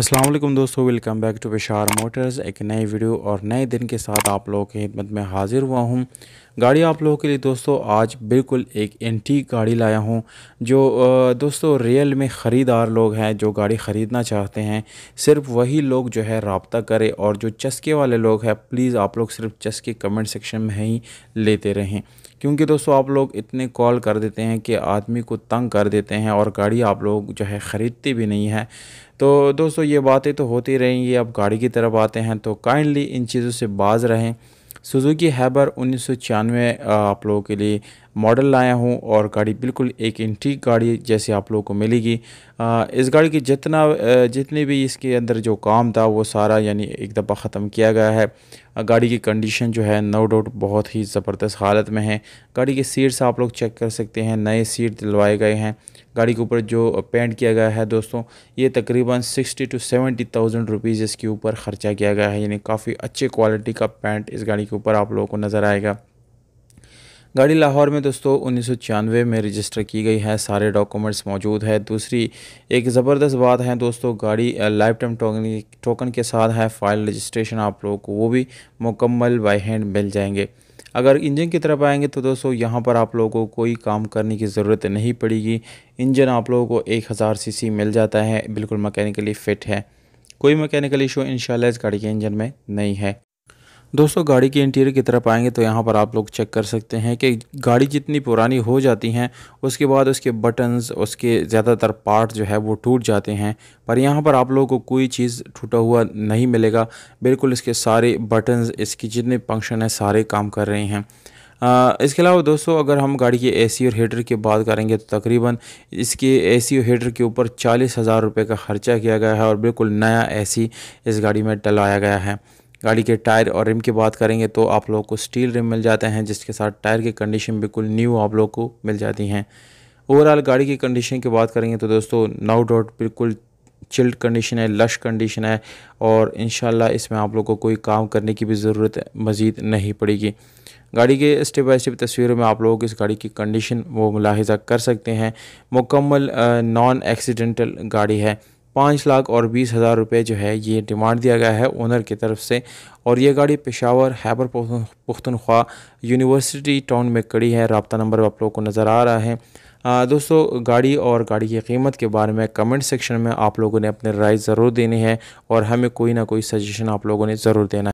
असलम दोस्तों welcome back to Peshawar motors एक नए वीडियो और नए दिन के साथ आप लोगों की खिदमत में हाज़िर हुआ हूँ गाड़ी आप लोगों के लिए दोस्तों आज बिल्कुल एक एंटीक गाड़ी लाया हूँ जो दोस्तों रियल में ख़रीदार लोग हैं जो गाड़ी ख़रीदना चाहते हैं सिर्फ वही लोग जो है रबता करें और जो चस्के वाले लोग हैं प्लीज़ आप लोग सिर्फ चस्के कमेंट सेक्शन में ही लेते रहें क्योंकि दोस्तों आप लोग इतने कॉल कर देते हैं कि आदमी को तंग कर देते हैं और गाड़ी आप लोग जो है ख़रीदते भी नहीं हैं तो दोस्तों ये बातें तो होती रहेंगी अब गाड़ी की तरफ आते हैं तो काइंडली इन चीज़ों से बाज रहें सुजुकी हैबर उन्नीस आप लोगों के लिए मॉडल लाया हूँ और गाड़ी बिल्कुल एक इंटीक गाड़ी जैसे आप लोगों को मिलेगी इस गाड़ी की जितना जितने भी इसके अंदर जो काम था वो सारा यानी एक दफ़ा ख़त्म किया गया है गाड़ी की कंडीशन जो है नो डाउट बहुत ही ज़बरदस्त हालत में है गाड़ी के सीट्स आप लोग चेक कर सकते हैं नए सीट दिलवाए गए हैं गाड़ी के ऊपर जो पेंट किया गया है दोस्तों ये तकरीबन sixty to seventy thousand rupees इसके ऊपर ख़र्चा किया गया है यानी काफ़ी अच्छे क्वालिटी का पेंट इस गाड़ी के ऊपर आप लोगों को नज़र आएगा गाड़ी लाहौर में दोस्तों उन्नीस में रजिस्टर की गई है सारे डॉक्यूमेंट्स मौजूद है दूसरी एक ज़बरदस्त बात है दोस्तों गाड़ी लाइफ टाइम टोकन टोकन के साथ है फाइल रजिस्ट्रेशन आप लोगों को वो भी मुकम्मल बाई हैंड मिल जाएंगे अगर इंजन की तरफ आएंगे तो दोस्तों यहाँ पर आप लोगों को कोई काम करने की ज़रूरत नहीं पड़ेगी इंजन आप लोगों को एक हज़ार सी मिल जाता है बिल्कुल मकैनिकली फ़िट है कोई मैकेनिकल इशू इन इस गाड़ी के इंजन में नहीं है दोस्तों गाड़ी के इंटीरियर की तरफ आएंगे तो यहाँ पर आप लोग चेक कर सकते हैं कि गाड़ी जितनी पुरानी हो जाती हैं उसके बाद उसके बटन्स उसके ज़्यादातर पार्ट जो है वो टूट जाते हैं पर यहाँ पर आप लोगों को कोई चीज़ टूटा हुआ नहीं मिलेगा बिल्कुल इसके सारे बटन्स इसकी जितने फंक्शन हैं सारे काम कर रहे हैं आ, इसके अलावा दोस्तों अगर हम गाड़ी के एसी और हीटर की बात करेंगे तो तकरीबन इसके एसी और हीटर के ऊपर चालीस हज़ार रुपये का ख़र्चा किया गया है और बिल्कुल नया एसी इस गाड़ी में डलाया गया है गाड़ी के टायर और रिम की बात करेंगे तो आप लोगों को स्टील रिम मिल जाते हैं जिसके साथ टायर की कंडीशन बिल्कुल न्यू आप लोग को मिल जाती हैं ओवरऑल गाड़ी की कंडीशन की बात करेंगे तो दोस्तों नाउ डॉट बिल्कुल चिल्ड कंडीशन है लश कंडीशन है और इन इसमें आप लोग को कोई काम करने की भी ज़रूरत मज़ीद नहीं पड़ेगी गाड़ी के स्टेप बाई स्टेप तस्वीरों में आप लोग इस गाड़ी की कंडीशन वो मुलाहजा कर सकते हैं मुकम्मल नॉन एक्सीडेंटल गाड़ी है पाँच लाख और बीस हज़ार रुपये जो है ये डिमांड दिया गया है ओनर की तरफ से और ये गाड़ी पेशावर हैबर पुख्तनख्वा यूनिवर्सिटी टाउन में कड़ी है रबता नंबर आप लोगों को नज़र आ रहा है दोस्तों गाड़ी और गाड़ी की कीमत के बारे में कमेंट सेक्शन में आप लोगों ने अपने राय ज़रूर देनी है और हमें कोई ना कोई सजेशन आप लोगों ने ज़रूर देना है